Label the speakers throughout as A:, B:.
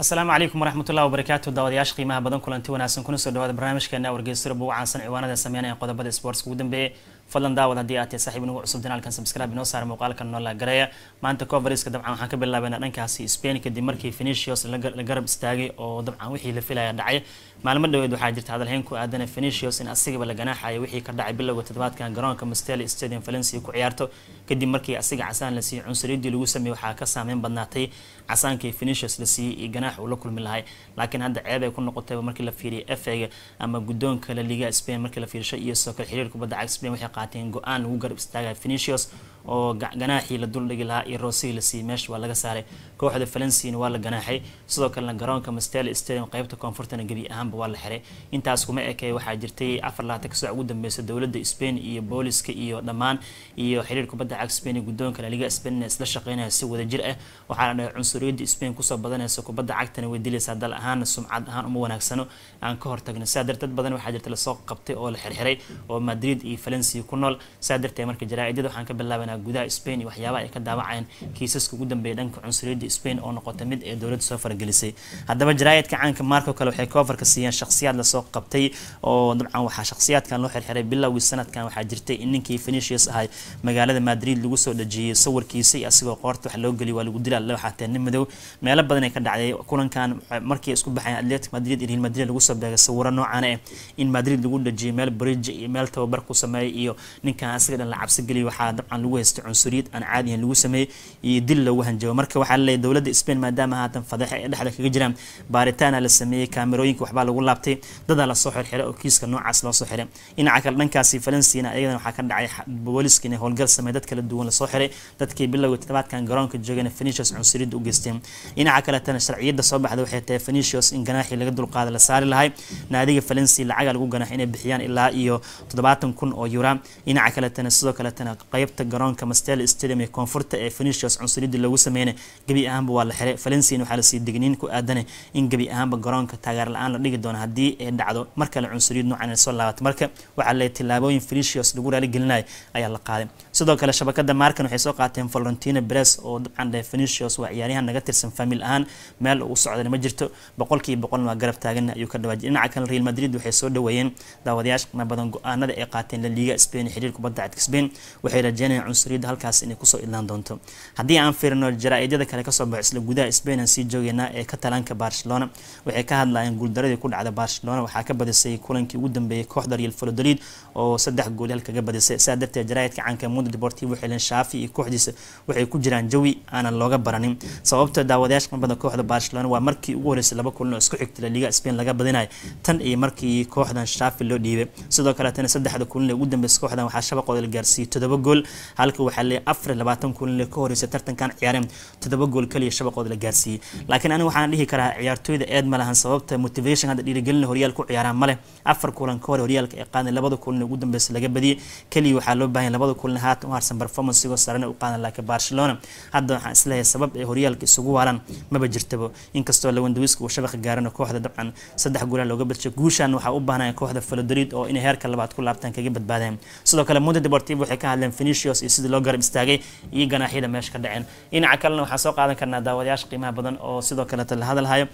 A: asalaamu calaykum waraxmatullah wabarakaatu daawadayaasha qiimaha badan kulanti wanaagsan kuna soo dhawaada barnaamijkeena wargeystira buucaansan ciwaanada sameynaya qodobada sportska ugu dambeeye fadlan daawan haddii aad tahay saaxiib inagu cusub janaalkan sabscribe inoo saara muuqaalkan noola gareeya maanta conferenska dabcan waxaan ka bilaabaynaa dhankaasi spain kadib markii phenicius la garab istaagay oo dabcan wixii la filaya dhacay maalmo dhaweed waxaa jirta hadalhayn ku aadana phenicius in asigaba la ganaaxayo wixii ka dhacay bilowga toddobaadkan garoonka masteli stadium valencia ku ciyaarto kadib markii asiga casaan la siiyey cunsuriyadii lagu sameeyey waxaa ka saameyn badnaatay casaankii phenicius la siiyey iyo ganaax uu la kulmi lahay laakiin hadda ceeb ay ku noqotayba markii la fiiriyay efega ama guddoonka la liga spain markii la fiirisho iyo sokal xiriir kubadda cag spain waxay qaateen go-aan lagu garab istaagaya venetius oo ganaaxii la duldhigi lahaa iyo roosihii la siiyey meesha waa laga saaray kooxda falansiina waa la ganaaxay sidoo kalena garoonka mastel stadium qeybta koonfurtana gebi ahaanba waa la xiray intaas kuma ekey waxaa jirtay afar laatan ka ugu dambeysa dowladda spain iyo booliska iyo dhammaan iyo xiriir kubadda cag spain iyo guddoonka laliga spain isla shaqeynaya si wadajir ah waxaa la dhahay cunsuriyadda spain kusoo badanaysa kubadda cagtana way dilaysaa dal ahaan sumcad ahaan uma wanaagsano aan ka hortagno sidaa dar badan waxaa jirta lasoo qabtay oo la xirxiray oo madrid iyo falansiya ku nool sidaa darteed marka jaraa'idada waxaan ka bilaabana badanaa gudaha spain iyo waxyaabaha ay ka daawacayeen kiisaska ugu dambeeya dhanka cunsuriyadda spain oo noqota mid ay dowladda soo faragelisay haddaba jaraa'idka caanka maarko kale waxay koofarka siiyeen shakhsiyaad lasoo qabtay oo dabcan waxaa shakhsiyaadkan loo xirxiray bilowgii sanadkan waxaa jirtay in ninkii phenicius ahay magaalada madrid lagu soo dhajiyey sawirkiisa iyo asagoo qoorta wax loo geliy waa lagu dilaa looxateen madow meelo badan ay ka dhacday kulankan markii isku baxeen atletic madrid iyo real madrid lagu soo beegay sawiro noocaana ah eh, in madrid lagu dhajiyay meel bridge iyo meel tababar ku sameeyay iyo ninkan asaga dhan la cabsi geliy waxaa dabcan lagu haysta cunsuriyad aan caadihan lagu sameeyey iyo dil lagu hanjabo marka waxaa laleeyahy dowladda spain maadaama haatan fadeexe ay dhexda kaga jiraan baaritaana la sameeyey kaamerooyinka waxbaa lagu laabtay dadaa lasoo xirxiray oo kiiska noocaas loosoo xiray dhinaca kale dhankaasi falansiina ayagana waxaa ka dhacay booliska inay howlgal sameey dad kala duwan lasoo xiray dadkii bilowga toddobaadkan garoonka joogayna fenicius cunsuriyadda u geysteen dhinaca kaletana sharciyadda soo baxda waxay tahay fenicius in ganaaxii laga dulqaada la saari lahay naadiga falansi lacaga lagu ganaax inay bixiyaan ilaa iyo toddobaatan kun oo yura dhinaca kaletana sidoo kaletana qeybta garoon garoonka mastel stadium ee koonfurta ee phenicius cunsurida lagu sameynay gebi ahaanba waa la xiray valensian waxaa la lasii digniin ku aadane in gebi ahaanba garoonka la aan la dhigi doono haddii ay dhacdo mar kale cunsuriid noocan soo laabata marka waxaa le tilaabooyin phenicius lagu raaligelinaya ayaa la qaaday sidoo kale shabakada maarkan waxay soo qaateen valentino bres oo dabcan dhe venicius waa ciyaaryahan naga tirsan faamil ahaan meel uu socdana ma jirto boqolkiiba boqolna waa garab taagan ayuu ka dhawaaji dhinaca kale real madrid waxay soo dhaweeyeen daawadayaashana badan go-aanada ay qaateen laliiga spain xiriir kubadda cad spain waxay rajeynayaan cunsuriyadda halkaas inay kusoo idlaan doonto haddii aan fiirino jaraa kale kasoo baxo isla gudaha spain aan sii joogeynaa ee katalaanka barcelona waxay ka hadlayeen guuldaradii ku dhacda barcelona waxaa ka badisay kulankii ugu dambeeyay kooxda real valodolid oo saddex gool halkaga badisay sidaa darteed jaraa'idka caanka mud Deportivo xilin Shaafi iyo kooxdiisa waxay ku jiraan jawi aanan looga baranin sababta daawadayaasha qabada kooxda Barcelona waa markii ugu horeysay laba kulan oo isku xigta La Spain laga badinay tan iyo markii kooxdan Shaafi loo dhiibay sidoo kale saddexda kulan ugu dambeysay kooxdan waxaa shabaqooda la gaarsiiyay todoba gool halka waxaa la afar labaatan kulan ka horeysay tartankan ciyaareen todoba gool kaliya shabaqooda la gaarsiiyay laakiin aniga waxaan dhihi karaa ciyaartooyda aad ma lahan sababta motivation hadda dhiirigelin horyaalka u ciyaaraan male afar kulan ka hor horyaalka ay qaadan labada kulan ugu dambeysay laga badiyay kaliya waxaa loo baahan labada kulan haatan waxaa u harsan performansigoo sarana u qaadan laakiin barcelona hadda waxaan isleeyahay sabab ay horyaalka isugu waalaan maba jirtaba inkastoo lawandawiska uu shabaqa gaarano kooxda dabcan saddex guulaa looga badishay guushan waxaa u baahnaya kooxda faladoriid oo inay heerka labaad ku laabtaan kaga badbaadeen sidoo kale mundo deportivo waxay ka hadleen phenicios iyo sidii loo garab istaagay iyo ganaaxyada meesha ka dhaceen dhinaca kalena waxaan soo qaadan karnaa daawadayaasha qiimaha badan oo sidoo kaleeto la hadalhayo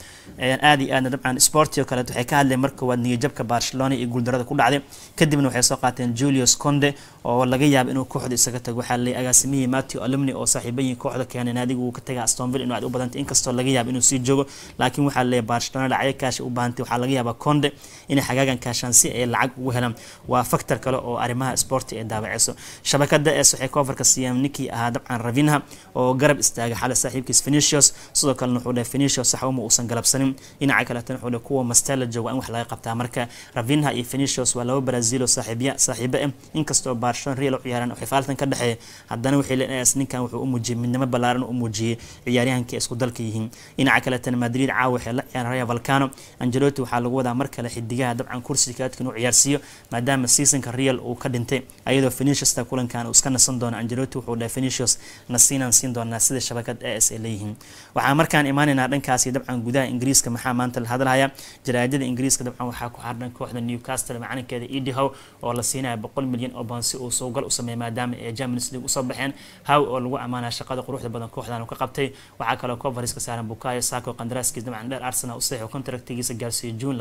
A: aada iyo aadna dabcan sportio kaleeto waxay ka hadleen marka waad niyajabka barcelona iyo guuldarada ku dhacday kadibna waxay soo qaateen julius conde oo laga yaaba inuu kooxda isaga tag waxaa laleeyahy agaasimihii matthew alumni oo saaxiibayin kooxda keeneen adiga wuu ka tagaa astonville inuu aad u badantay inkastoo laga yaabo inuu sii joogo laakiin waxaa laleeyahy barcelona dhacyo kaashi u baahantay waxaa laga yaabaa conde inay xagaagan kaashaan si ay lacag ugu helaan waa factor kale oo arrimaha sporti ee daabaceyso shabakada es waxay koofarka siiyaan ninkii ahaa dabcan ravinha oo garab istaagay xalay saaxiibkiis fenicius sidoo kalena wuxuu dhahay fenicius saxwama uusan galabsanin dhinaca kaletana wuxuu dhahay kuwa mastela jooga in wax laga qabtaa marka ravinha iyo fenicius waa laba brazil saaxiibya saaxiibo ah eh. inkastoo barcelona real u ciyaaraan oo khaaltan ka dhexeey haddana waxay leedahay ninkan wuxuu u muujiyay midnimo ballaaran u muujiyay ciyaaryahankii isku dalka yihiin dhinaca kale Madrid caawa waxay la ciyaaraya Valcano Ancelotti waxaa lagu wadaa mar kale xidigaha dabcan kursiga kaadka inuu ciyaarsiiyo maadaama seasonka Real uu ka dhintay ayadoo vinicius kulankan uu iska nasan doono Ancelotti wuxuu dhahay Vinicius nasinaan siin doonaa sida shabakad AS ay leeyihiin waxaa markaan imaanaynaa dhankaasi dabcan gudaha Ingiriiska maxaa maanta la hadalhaya jaraa'idada Ingiriiska dabcan waxaa ku xardhan kooxda Newcastle macalinkeeda Eddie oo la siinaya 100 milyan oo baan si uu soo u sameeyo maadaama jaamic ee champions league usoo baxeen haw oo lagu ammaanaa shaqada quruxda badan kooxdan ka qabtay waxaa kaloo koofariska saaran bukayo sako qandaraaskiis dabcan dheer arsenal u saxo contractigiisa gaarsiiyey june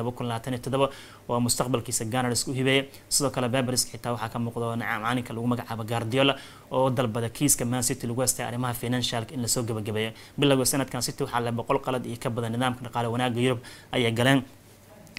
A: oo mustaqbalkiisa ganars u hibeeya sidoo kale baberisk xitaa waxaa ka muuqda macaaninka lagu magacaabo guardiola oo dalbada kiiska man city lagu haystay arrimaha financialka in lasoo gabagabeeyo bilowga sanadkan city waxaa le boqol qalad iyo ka badan nidaamka dhaqaale wanaaga yurub ayay galeen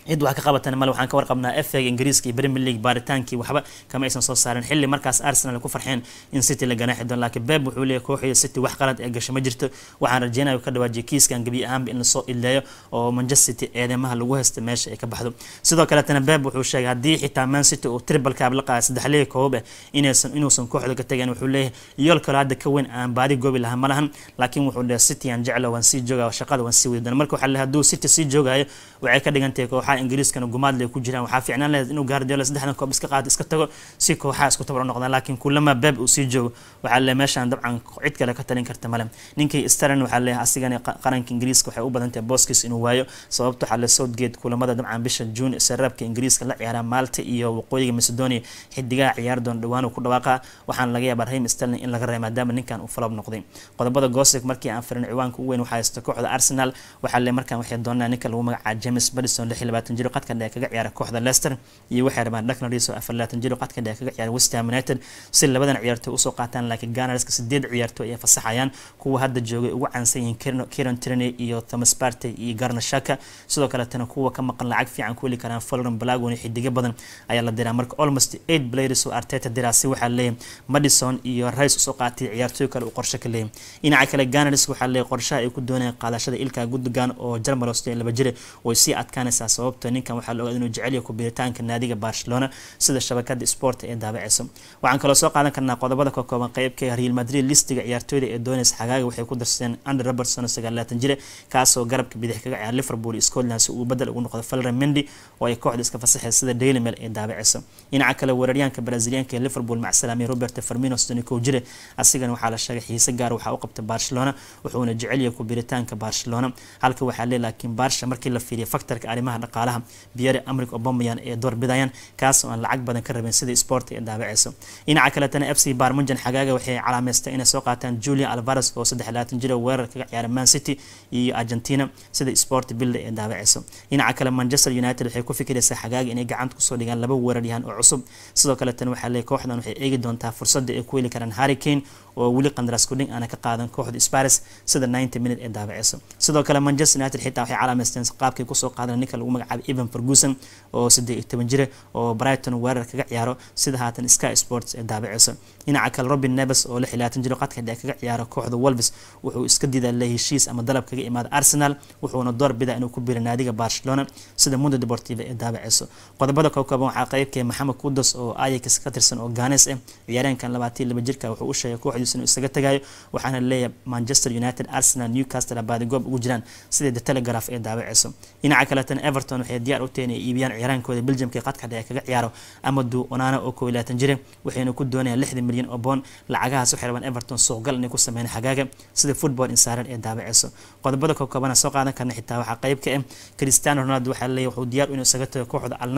A: cid wax ka qabatan male waxaan ka warqabnaa efega ingiriiska iyo premier league baaritaankii waxba kama aysan soo saarin xilli markaas arsenal ku farxeen in city la ganaaxi doono laakiin beb wuxuu leeyahy kooxda city wax qalad ee gasho ma jirto waxaan rajeynaya ka dhawaajiya kiiskan gebi ahaanba in lasoo ileeyo oo manchester city eedeymaha lagu haysta meesha ay ka baxdo sidoo kaletana beb wuxuu sheegay haddii xitaa man city uu tribalkaab la qaada saddexlii koobab eh inaysan inuusan kooxda ka tegayn wuxuu leeyahay yool kaloo hadda ka weyn aan baadi goobi lahaa ma lahan laakiin wuxuu leeyahy city aan jeclo waan sii jooga shaqada waan sii wadi doona marka waxaa leeyahay hadduu city sii joogayo waxay ka dhigantahay kooxa kooxaha ingiriiskana gumaadle ku jiraan waxaa fiicnaan laheyd inuu guardiola saddexdan koob iska qaado iska tago si kooxaha isku tabaro noqdaan laakiin kulama beeb uu sii joogo waxaa le meeshaan dabcan cid kale ka talin karta male ninkii staran waxaa leeyahay asigana qaranka ingiriiska waxay u badantahay booskiis inuu waayo sababto waxaa le southgate kulamada dabcan bisha juun saraabka ingiriiska la ciyaara maalta iyo waqooyiga macedonia xidigaha ciyaardoon dhawaanu ku dhawaaqa waxaana laga yaabaa rahim sterling in laga reey maadaama ninkan uu falab noqday qodobada goosig markii aan firin ciwaanka u weyn waxaa haysta kooxda arsenal waxaa le markaan waxay doonaa ninka lagu magacaa james badison lix labaatan jiro qadkadhe kaga ciyaara kooxda lester iyo waxay rabaan dagnaris oo afarlaatan ah jiro qadka dheer kaga ciyaara westham united si labadan ciyaartooy usoo qaataan laakiin ganarska sideed ciyaartooy ay fasaxayaan kuwa hadda joogay ugu cansan yihiin kiran triney iyo thomas partey iyo garna sidoo kaletana kuwa ka maqan lacag fiican ku heli karaan folran blagon iyo xidigo badan ayaa la diraa marka almost eight players oo arteta diraasi waxaa leeyahay madison iyo rice usoo qaatay ciyaartooy kale uu qorshe ka leeyahay dhinaca kale ganarsk waxaa leeyahay qorshaha ay ku doonayaan qaadashada ilka gudogan oo jarmalos laba jire way sii adkaanaysaa sabab sababta ninkan waxaa la inuu jecel yahay kubiritaanka naadiga barcelona sida shabakada sporta ee daabaceysa waxaan kaloo soo qaadan karnaa qodobada ka kooban qeybka real madrid listiga ciyaartooyda ee dones xagaaga waxay ku darsadeen ander robertson sagaalaatan jira kaasoo garabka bidix kaga ciyaar liverpool scotland si uu badal ugu noqdo falre mendy oo ay kooxda iska fasaxay sida daily mail ee daabaceysa dhinaca kale weeraryaanka brazilianka ee liverpool macsalaamiye roberto firmino sodonkoo jira asigana waxaa la sheegay xiise gaar waxaa u qabta barcelona wuxuuna jecel yahay kubiritaanka barcelona halka waxaa lee laakiin barsha markii la fiiriya faktarka arrimaha dhaqa shaqaalaha biyare amrik obamayaan ee doorbidayaan kaas oo aan lacag badan ka rabeen sidai sport ee daabaceysa dhinaca kaletana f c barmunjan xagaaga waxay calaameystay inay soo qaataan julia alvares oo saddexlaatan jira weerar kaga ciyaara man city iyo argentina sida sport bilda ee daabaceysa dhinaca kale manchester united waxay ku fikiraysaa xagaaga inay gacanta kusoo dhigaan laba weeraryahan oo cusub sidoo kaletana waxaa le kooxdan waxay eegi doontaa fursadda ay ku heli karaan harricane oo weli qandaraaskudhing aana ka qaadan kooxda spares sida ninety minute ee daabaceysa sidoo kale manchester united xitaa waxay calaamaysteen qaabkay kusoo qaadeen ninka lagu magacaabay evan ferguson oo siddeed iyo toban jira oo brighton weerar kaga ciyaaro sida haatan sky sports ee daabaceysa dhinaca kale robin neves oo lix iyo jiro qadka dheer kaga ciyaara kooxda wolves wuxuu iska diidaa la heshiis ama dalab kaga imaada arsenal wuxuuna door bidaa inuu ku biira naadiga barcelona sida mundo deportiva ee daabaceyso qodobada kooban waxaa qeybkee ah maxamed kudas oo ayax ka tirsan oo ganes ah ciyaareenkan labaatan iyo laba jirka wuxuu u sheegay kooxda inuu isaga tagayo waxaana leeyahay manchester united arsenal newcastle badigoob ugu jiraan sida the telegraph ee daabaceyso dhinaca kaletana everton waxay diyaar u tahay inay iibiyaan ciiraankooda belgiumka qadka dhexe kaga ciyaaro amadu onana oo koo iyo jire waxayna ku doonayaan lixdan milyan oo boon lacagahaas waxay rabaan everton suuqgal inay ku sameeyaan xagaaga sida football insaaran ee daabaceyso qodobada koobkoobana soo qaadan karna xitaa waxaa qayb ka ah cristiano ronaldo waxaa leeyahay wuxuu diyaar inuu isaga tago kooxda al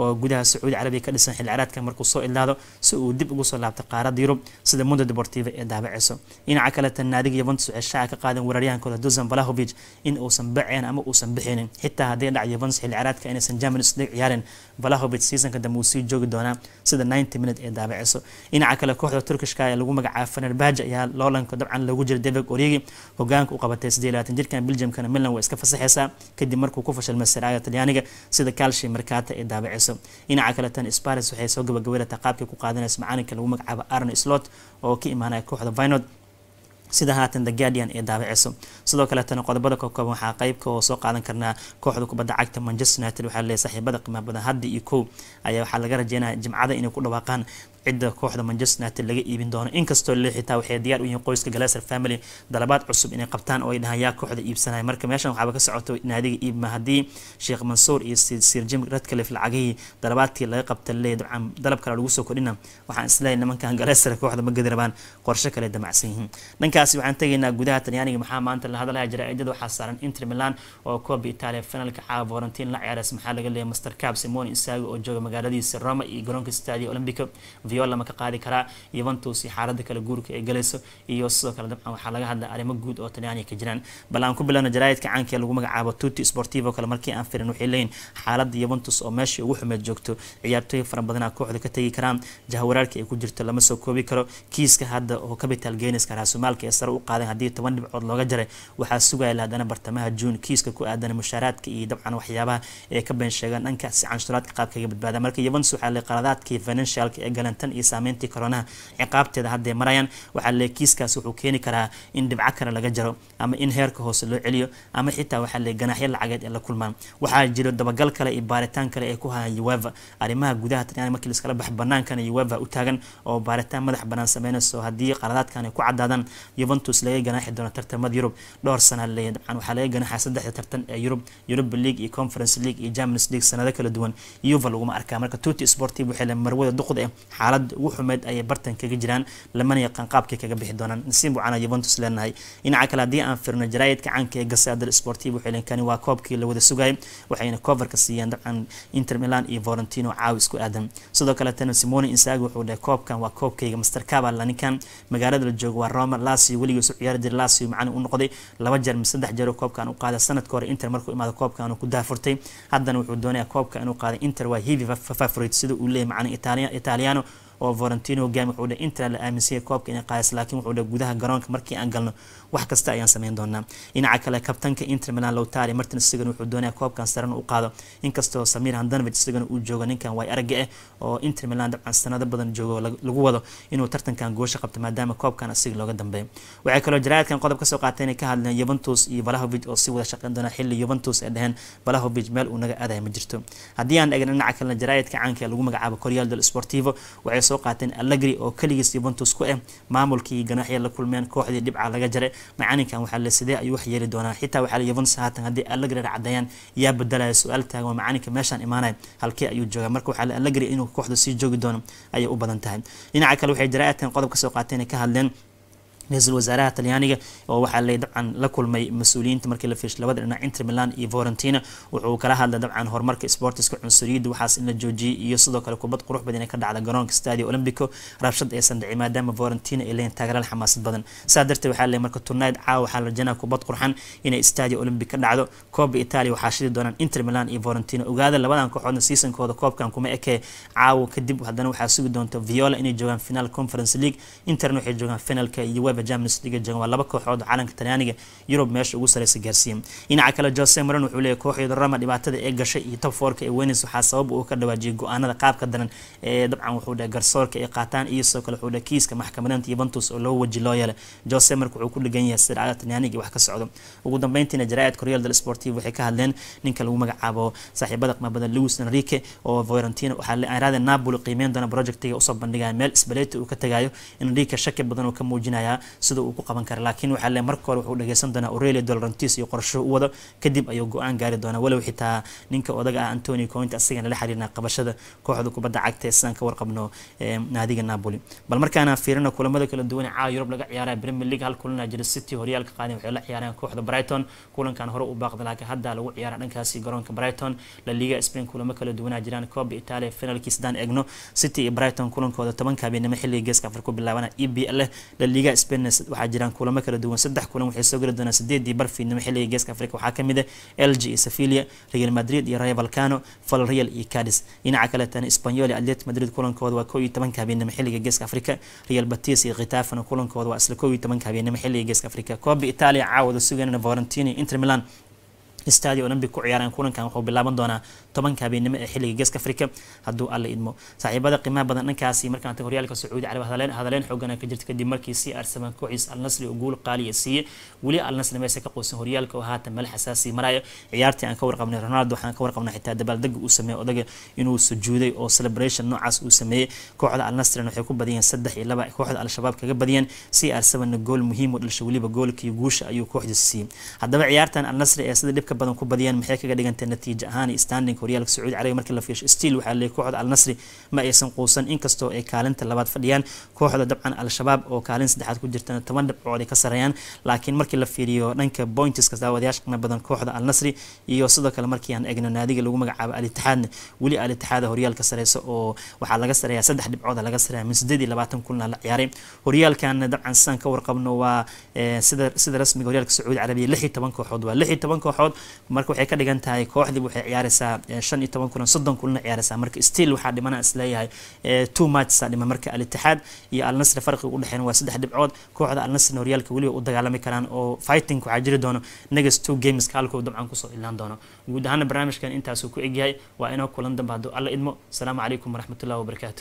A: oo gudaha sacuudi carabiya ka dhisan xilciraadka markuu soo ilaado si uu dib ugu soo laabta qaarada yurub sida mundo deportivo negative ee daabacayso dhinaca kale naadiga Juventus ee shaaca ka qaadan weeraryahankooda Dusan Vlahovic in uusan baceen ama uusan bixinin xitaa haddii dhac Juventus xilli ciyaareedka inaysan Champions League ciyaarin Vlahovic seasonka dambe uu sii joogi doonaa sida 90 minute ee daabacayso dhinaca kale kooxda Turkishka ee lagu magacaabo Fenerbahce ayaa loolanka dabcan lagu jira David Origi hogaanka u qabatay 28 jirkan Belgiumkana Milan way iska fasaxaysaa kadib markuu ku fashilmay siraaga Talyaaniga sida Calcio Mercato ee daabacayso dhinaca kale tan waxay soo gabagabeeyeen qaabkii ku qaadanaysa macalinka lagu magacaabo Arne Slot oo ka imaan ahaan kooxda vinod sida haatan the guardian ee daabaceyso sidoo kaletana qodobada koobkooban waxaa qeybka oo soo qaadan karnaa kooxda kubadda cagta manchester united waxaa laleeyahay saxiibada qiimaha badan hadda iyo kow ayaa waxaa laga rajeynaya jimcada inay ku dhawaaqaan cidda kooxda manchester united laga iibin doono inkastoo le xitaa waxay diyaar u yihiin qoyska galaser family dalabaad cusub inay qabtaan oo ay dhahaan yaa kooxda iibsanaya marka meeshan waxaaba ka socoto naadiga iibma haddii sheekh mansuur iyo sir jim radclif lacagihii dalabaadkii laga qabta le dalab kale lagu soo kordhina waxaan isleeyahay nimankan galaser kooxda ma gedi rabaan kale damacsan yihiin dhankaasi waxaan tegaynaa gudaha talyaaniga maxaa maanta la hadalaya jaraa'idada waxaa saaran inter milan oo kooba itaaliya finalka caawa ah, valentin la ciyaaras maxaa laga leeyahay master cap simoni isaago oo jooga magaaladiisa roma iyo garoonka stadia olympica viola ma ka qaadi karaa yuventus xaalada kale guurka ay galayso iyo sidoo kale dabcan waxaa laga hadlaa arrimo guud oo talyaaniga ka jiraan bal aan ku bilowno jaraa'idka caanka lagu magacaabo tuti sportivo kale markii aan firin waxay leeyihin xaaladda yuventus oo meesha ugu xumeed joogto ciyaartooy fara badanaa kooxda ka tegi karaan jahwaraarka ay ku jirto lama soo koobi karo kiiska hadda oo capital geyneska raasumaalka ee sare u qaadan haddii toban dhibcood looga jaray waxaa sugaya haddana bartamaha juun kiiska ku aadan mushaaraadka iyo dabcan waxyaabaha ee ka been sheegaan dhankaasi canshuraadka qaabkaga badbaada marka yuventus waxaa la qaladaadkii financialka ee galan tan iyo saameyntii koronaha ciqaabteeda haddae marayaan waxaa le kiiskaas wuxuu keeni karaa in dhibco kale laga jaro ama in heerka hoose loo celiyo ama xitaa waxaa le ganaxyo lacageed ay la kulmaan waxaa jiro dabagal kale iyo baaritaan kale ay ku hayaan ueva arrimaha gudaha talyaani markii laiskala bax banaankan ueva u taagan oo baaritaan madax banaan sameynayso haddii qaladaadkan ay ku cadaadaan yuventus laga ganaaxi doono tartamada yurub dhowr sana le dabcan waxaa laga ganaaxa saddexda tartan ee yurub europa league iyo conference league iyo germans league sanado kala duwan uva laguma arkaa marka tuti sportiv waxay le marwada duqud eh xaalada ugu xumeyd ayay bartan kaga jiraan lamana yaqaan qaabkay kaga bixi doonaan nasiib wacan juventus leenahay dhinaca kale haddii aan fiirno jaraayidka caanka ee gase adel sportivo xilenkani waa koobkii la wada sugayay waxayna coverka siiyeen dabcan inter milan iyo volentino caawi isku aadan sidoo kaleetana simone insaagi wuxuu dhahay koobkan waa koobkayga master cabala ninkan magaalada la jooga waa roma lasio weligiisu ciyaari jira lasio macani u noqday laba jeer mise saddex jeeroo koobkan u qaaday sanadka hore inter markuu imaado koobkan ku daafurtay haddana wuxuu doonayaa koobka inuu qaaday inter waa heavy favorite sida uu leeyahay macani italiano oo valentino hogaami wuxuu dhahay intaa la aaminsayay koobka inay qaadaysa laakiin wuxuu dhahay gudaha garoonka markii aan galno wax kasta ayaan sameyn doonaa dhinaca kale kabtanka inter milan lowtari martins isagana wuxuu doonayaa koobkan saran u qaado inkastoo samir handanovic isagana uu joogo ninkan waay aragga ah oo inter milan dabcan sanado badan joogo lagu wado inuu tartankan goosho qabto maadaama koobkan asiga looga dambeeya waxaa kaloo jaraadkan qodob kasoo qaatay inay ka hadleen yuventus iyo valahovic oo si wada shaqeyn doona xilli yuventus ay dhaheen valahovic meel uu naga aadaya ma jirto haddii aan eegna dhinaca kalena jaraayadka caanka ee lagu magacaabo coryal del sportivo waxay soo qaateen allegri oo keligiis yuventus ku ah maamulkii ganaaxya la kulmeen kooxdii dhibca laga jaray macalinkan waxaa la sidee ayuu wax yeeli doonaa xitaa waxaa la yuventus haatan haddii allegri racdeeyaan yaa bedelaya su-aal taagan macalinka meeshaan imaanaya halkee ayuu joogaa marka waxaa la allegri inuu kooxda sii joogi doono ayay u badan tahay dhinaca kale waxay jaraa'atan qodob ka soo qaateen ka hadleen ra-iisul wasaaraha talyaaniga oo waxaa le dabcan la kulmay mas-uuliyiinta markii la fiish labada dhinac inter milan iyo vorentina wuxuu kala hadlay dabcan horumarka sportiska cunsuriyadda waxaas in la joojiyay iyo sidoo kale kubad qurux badan ee ka dhacda garoonka stadio olombico rabshad aysan dhicin maadaama vorentina ay leeyihin taageeraal xamaasad badan saa darteed waxaa le marka turnayd caawa waxaa la rajanaa kubad qurxan inay stadio olombic ka dhacdo kooba italia waxaa shidi doonaan inter milan iyo vorentina ogaada labadan kooxoodna seasonkooda koobkan kuma ekee caawa kadib haddana waxaa sugi doonta viola inay joogaan finaal conference league interna waxay joogaan finalka iyo kooxda jamus liga jagan waa laba kooxood calanka talyaaniga yurub meesha ugu sareysa gaarsiiyay dhinaca kale jose marin wuxuu leeyay kooxda rama dhibaatada ee gashay iyo top fourka ee weynaysa waxaa sabab uu ka dhawaajiyay go-aanada qaabka daran ee dabcan wuxuu dhahay garsoorka ay qaataan iyo sidoo kale wuxuu dhahay kiiska maxkamadeynta yuventus oo loo waji loo yeelay jose marka wuxuu ku dhagan yahay sida talyaaniga wax ka socdo ugu dambeyntiina jaraa'id koryal del sportive waxay ka hadleen ninka lagu magacaabo saaxiibada qmabada louis enrique oo vorentina waxaa napoli qiimeyn doona projectiga usoo bandhigaya meel isbaleeti uu ka tagaayo enrique shaki badan oo ka muujinayaa sida uu ku qaban kara laakiin waxaa le marka hore wuxuu dhageysan doonaa aurelia dolorantis iyo qorsho u wado kadib ayuu go-aan gaari doonaa walow xitaa ninka odaga ah antoni cointa asagana la xiriirna qabashada kooxda kubadda cagta sidaan ka warqabno naadiga napoli bal markaana fiirina kulamada kala duwan ee caawa yurub laga ciyaaraya premier league hal kulan ajira city horyaalka qaadin waxay la ciyaarayaan kooxda brighton kulankan hore u baaqda laakiin hadda lagu ciyaara dhankaasi garoonka brighton la liga spain kulamo kala duwanaa jiraan kooba italia finalkiis hadaan eegno city iyo brighton kulankooda tobanka xilliga geeska afar ku bilaabanaya e b l la liga spain gelina waxaa jiraan kulamo kala duwan saddex kulan waxay soo gali doonaan sideedii barfiidnimo xilliga geeska afrika waxaa ka mid ah lg iyo sevilia real madrid iyo rayo valcano valreal iyo cadis dhinaca kaleetana spanyol iyo atlet madrid kulankooda waa koo iyo tobanka habeennimo xilliga geeska afrika real batis iyo khitafana kulankooda waa isla koo iyo tobanka habeennimo xilliga geeska afrika kooba italia caawada sugaanana valentino inter milan stadio olymbic ku ciyaaraan kulankan wuxuu bilaaban doonaa tobanka habeenimo ee xilliga geeska afrika hadduu alla idmo saaxiibada qiimaha badan dhankaasi markaanta horyaalka sacuudi carabi hadaleyn xoogan ka jirta kadib markii si arsaman kooxiis alnasri uu guul qaaliya siiye weli alnasri meesa ka qoysan horyaalka oo haatan meel xasaasi maraya ciyaartii aan ka warqabnay ronaldo waxaan ka warqabnay xitaa dabaaldega uu sameeyey odaga inuu sujuuday oo celebration noocaas uu sameeyey kooxda alnasrina waxay ku badiyeen saddex iyo laba kooxda al-shabaab kaga badiyeen si arsamanna gool muhiim u dhalisha weliba goolkii guusha ayuu kooxdiisa siiyey haddaba ciyaartan alnasri ee sida dhibka badan ku badiyeen maxay kaga dhigantay natiijo ahaan standinga horyaalka sacuudi carabiga markii la fiirsho stiil waxaa leeyay kooxda al ma aysan quusan inkastoo ay kaalinta labaad fadhiyaan kooxda dabcan al-shabaab oo kaalin saddexaad ku jirtana toban dhibcood ay ka sareeyaan laakiin markii la fiiriyo dhanka bointiska daawadayaasha badan kooxda al iyo sidoo kale markii aan egno naadiga lagu magacaabo al weli al horyaalka sareysa oo waxaa laga sareeyaa saddex dhibcood laga sareeyaa min siddeed iyo labaatan kulna la ciyaaray horyaalkan dabcan sidaan ka warqabno waa eh, sida sida rasmiga horyaalka sacuudi carabiya lix iyo toban kooxood waa lix iyo toban kooxood marka waxay ka dhigan tahay kooxdii waxay ciyaaraysaa eh, shan iyo toban kulan soddon kulanna ciyaaraysaa marka still waxaa dhimana isleeyahay eh, two matchsa dhima marka al iyo alnasri nasr farqiga u dhexeyn waa saddex dhibcood kooxda al-nasrna horyaalka weliba u dagaalami karaan oo fighting waxaa jiri doono negas two gameska halkuu dabcan kusoo ilaan doono guud ahaana barnaamijkan intaasuu ku egyahay waa inoo kulan dambe hadduu alla idmo asalaamu calaykum waraxmatullahi wabarakaatu